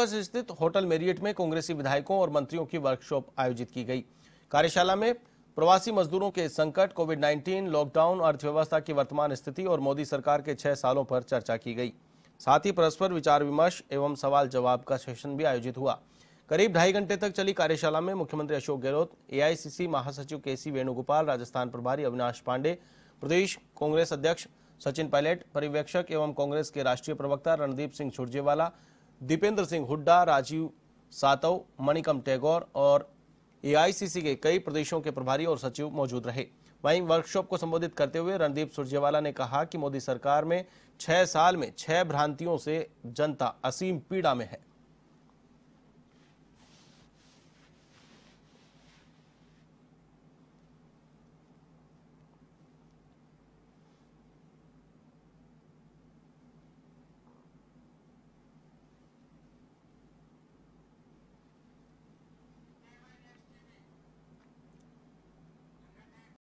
स्थित hotel Marriott में कांग्रेसी विधायकों और मंत्रियों की वर्कशॉप आयोजित की गई कार्यशाला में प्रवासी मजदूरों के संकट कोविड 19 लॉकडाउन अर्थव्यवस्था की वर्तमान स्थिति और मोदी सरकार के छह सालों पर चर्चा की गई साथ ही परस्पर विचार विमर्श एवं सवाल जवाब का सेशन भी आयोजित हुआ करीब ढाई घंटे तक चली कार्यशाला में मुख्यमंत्री अशोक गहलोत ए महासचिव के सी वेणुगोपाल राजस्थान प्रभारी अविनाश पांडे प्रदेश कांग्रेस अध्यक्ष सचिन पायलट पर्यवेक्षक एवं कांग्रेस के राष्ट्रीय प्रवक्ता रणदीप सिंह सुरजेवाला दीपेंद्र सिंह हुड्डा राजीव सातव मणिकम टैगोर और एआईसीसी के कई प्रदेशों के प्रभारी और सचिव मौजूद रहे वहीं वर्कशॉप को संबोधित करते हुए रणदीप सुरजेवाला ने कहा कि मोदी सरकार में छह साल में छह भ्रांतियों से जनता असीम पीड़ा में है